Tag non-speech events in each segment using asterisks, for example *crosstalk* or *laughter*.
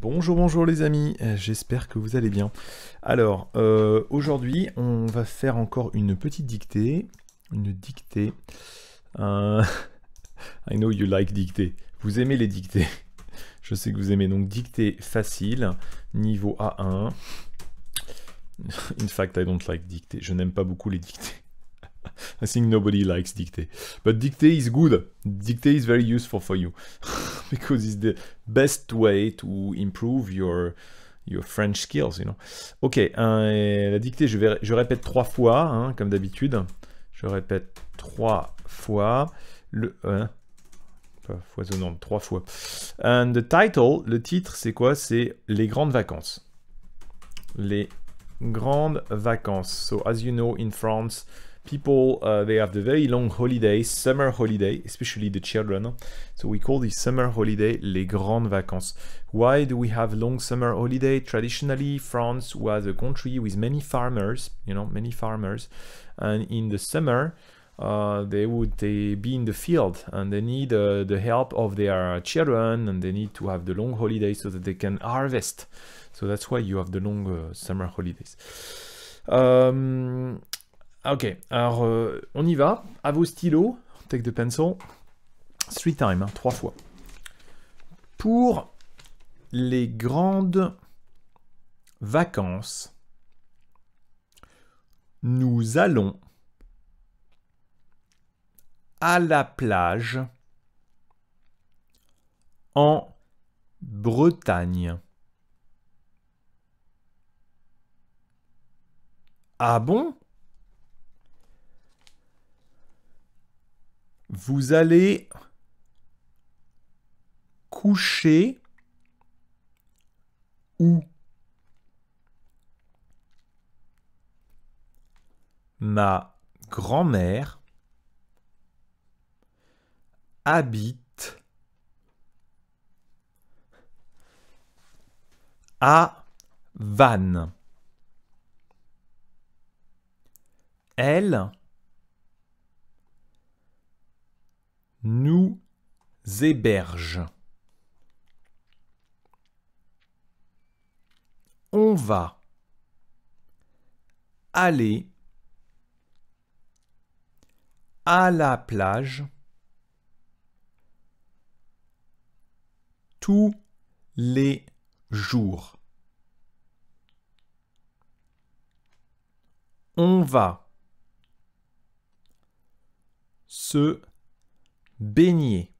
Bonjour, bonjour les amis, euh, j'espère que vous allez bien. Alors, euh, aujourd'hui, on va faire encore une petite dictée. Une dictée. *laughs* I know you like dictée. Vous aimez les dictées. *laughs* Je sais que vous aimez. Donc, dictée facile, niveau A1. *laughs* In fact, I don't like dictée. Je n'aime pas beaucoup les dictées. I think nobody likes dictée. But dictée is good. Dictée is very useful for you. *laughs* because it's the best way to improve your your French skills, you know. Ok, euh, la dictée, je, vais, je répète trois fois, hein, comme d'habitude. Je répète trois fois. Le, hein, pas foisonnant, trois fois. And the title, le titre, c'est quoi C'est les grandes vacances. Les grandes vacances. So, as you know, in France, people uh, they have the very long holiday, summer holiday, especially the children. So we call the summer holiday les grandes vacances. Why do we have long summer holiday? Traditionally, France was a country with many farmers, you know, many farmers, and in the summer. Uh, they would they be in the field and they need uh, the help of their children and they need to have the long holiday so that they can harvest. So that's why you have the long uh, summer holidays. Um, Ok, alors euh, on y va. À vos stylos, take the pencil. sweet time, hein, trois fois. Pour les grandes vacances, nous allons à la plage en Bretagne. Ah bon Vous allez coucher où Ma grand-mère habite à Vannes. Elle nous héberge. On va aller à la plage tous les jours. On va se baigner.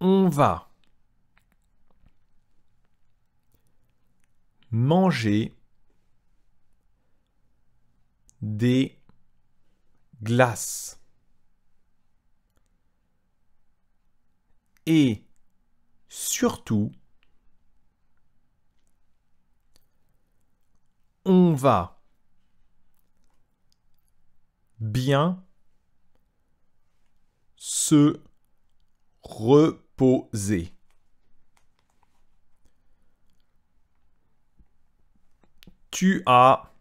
On va manger des glaces. Et surtout, on va bien se reposer. Tu as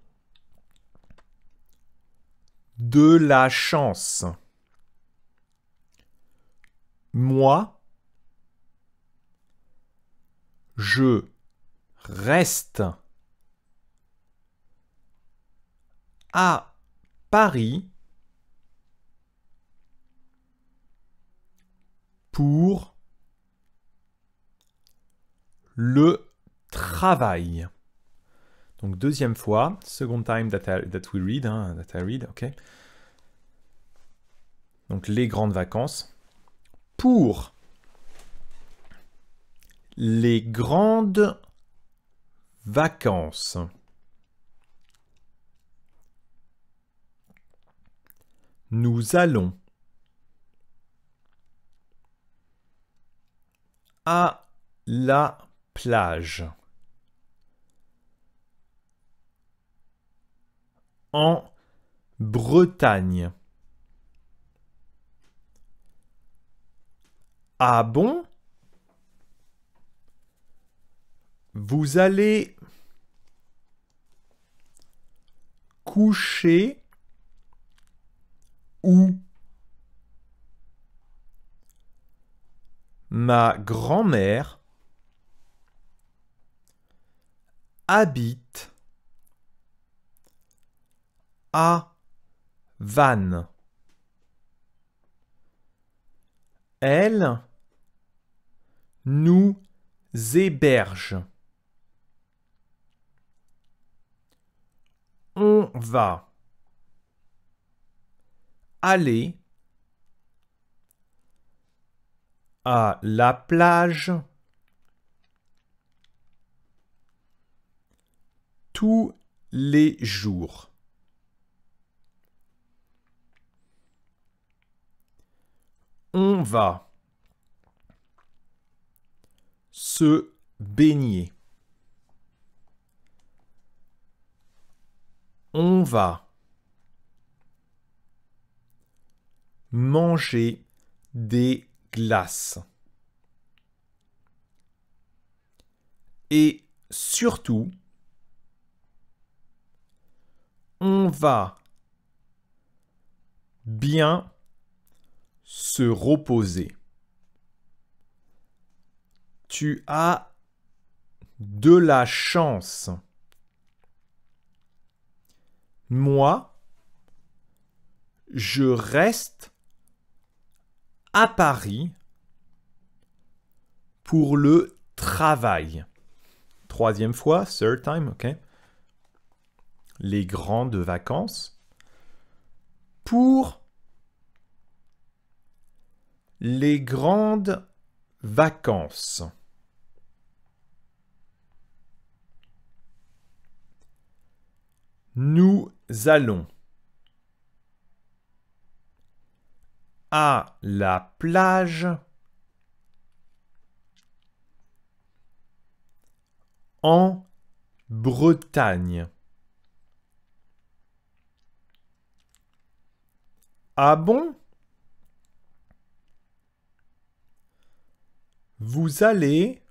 de la chance. Moi, je reste à Paris pour le travail. Donc deuxième fois, second time that, we read, hein, that I read, ok. Donc les grandes vacances. Pour les grandes vacances. Nous allons à la plage. En Bretagne. Ah bon Vous allez coucher ou ma grand-mère habite à Vannes. Elle nous héberge. On va aller à la plage. Tous les jours. On va se baigner. On va manger des glace. Et surtout, on va bien se reposer. Tu as de la chance. Moi, je reste à Paris pour le travail. Troisième fois, third time, ok. Les grandes vacances pour les grandes vacances. Nous allons. à la plage en Bretagne. Ah bon Vous allez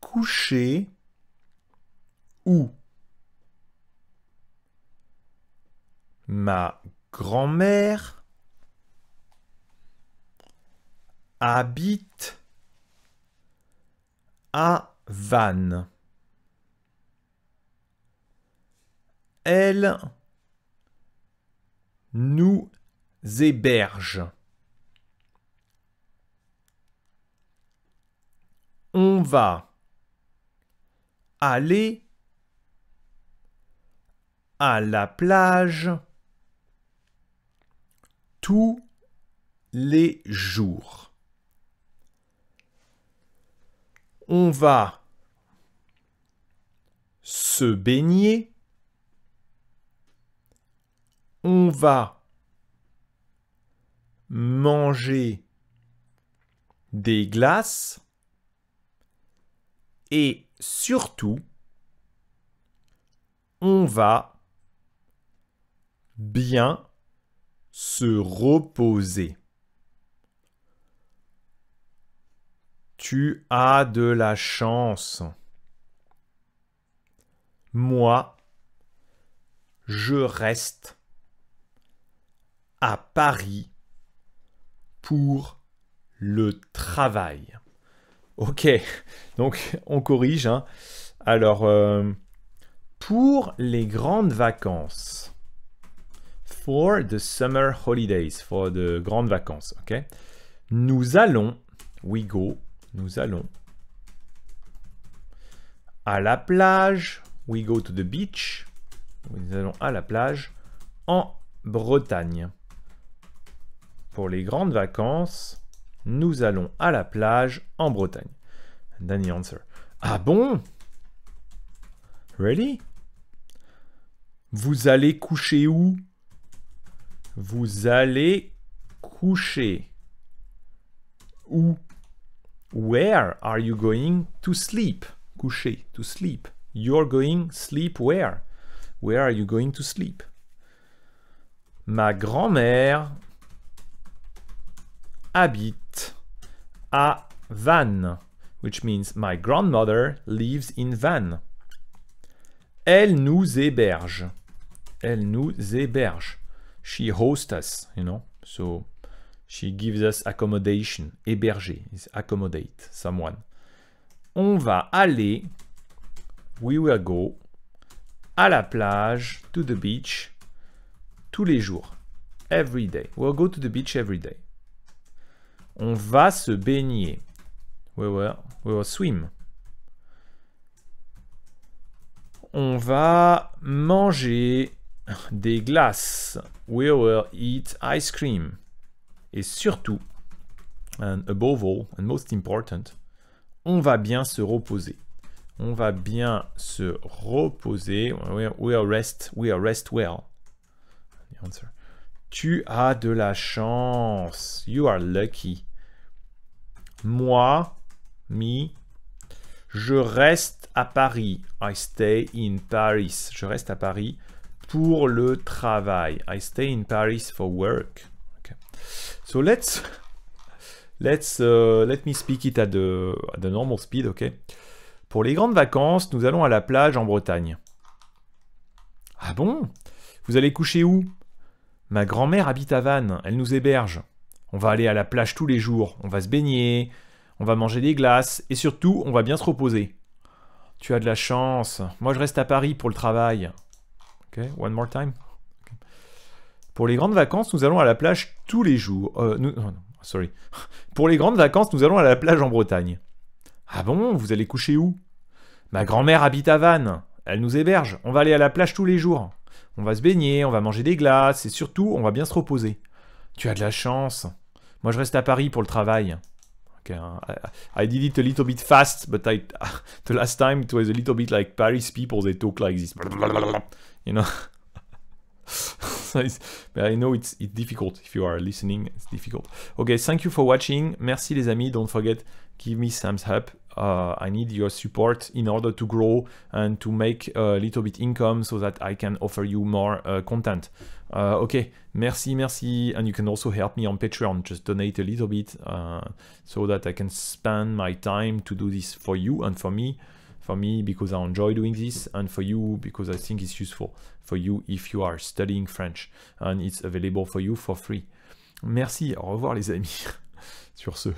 coucher où Ma grand-mère habite à Vannes. Elle nous héberge. On va aller à la plage tous les jours. On va se baigner. On va manger des glaces. Et surtout, on va bien se reposer. Tu as de la chance. Moi, je reste à Paris pour le travail. Ok, donc on corrige. Hein. Alors, euh, pour les grandes vacances, for the summer holidays, for the grandes vacances, ok Nous allons, we go, nous allons à la plage, we go to the beach, nous allons à la plage en Bretagne. Pour les grandes vacances, nous allons à la plage en Bretagne. Danny answer. Ah bon Really Vous allez coucher où vous allez coucher. Ou Where are you going to sleep? Coucher, to sleep. You're going sleep where? Where are you going to sleep? Ma grand-mère habite à Vannes, which means my grandmother lives in Vannes. Elle nous héberge. Elle nous héberge. She hosts us, you know. So she gives us accommodation. Héberger accommodate someone. On va aller, we will go, à la plage, to the beach, tous les jours. Every day. We'll go to the beach every day. On va se baigner. We will, we will swim. On va manger des glaces. We will eat ice cream. Et surtout, and above all, and most important, on va bien se reposer. On va bien se reposer. will rest, we'll rest well. Tu as de la chance. You are lucky. Moi, me, je reste à Paris. I stay in Paris. Je reste à Paris pour le travail. I stay in Paris for work. So let's let's euh, let me speak it at the, at the normal speed, ok. Pour les grandes vacances, nous allons à la plage en Bretagne. Ah bon Vous allez coucher où Ma grand-mère habite à Vannes, elle nous héberge. On va aller à la plage tous les jours, on va se baigner, on va manger des glaces et surtout, on va bien se reposer. Tu as de la chance, moi je reste à Paris pour le travail. Ok, one more time. Pour les grandes vacances, nous allons à la plage tous les jours. Euh, oh sorry. *laughs* Pour les grandes vacances, nous allons à la plage en Bretagne. Ah bon, vous allez coucher où Ma grand-mère habite à Vannes. Elle nous héberge. On va aller à la plage tous les jours. On va se baigner, on va manger des glaces et surtout, on va bien se reposer. Tu as de la chance. Moi, je reste à Paris pour le travail. Okay, uh, I, I, did it a little bit fast, but I *laughs* the last time it was a little bit like Paris people, they talk like this, *laughs* you know. *laughs* but I know it's, it's difficult if you are listening, it's difficult. Okay, thank you for watching. Merci les amis, don't forget, give me thumbs up uh, I need your support in order to grow and to make a little bit income so that I can offer you more uh, content. Uh, okay, merci, merci. And you can also help me on Patreon, just donate a little bit uh, so that I can spend my time to do this for you and for me. For me, because I enjoy doing this, and for you, because I think it's useful for you if you are studying French and it's available for you for free. Merci, au revoir les amis. *laughs* Sur ce.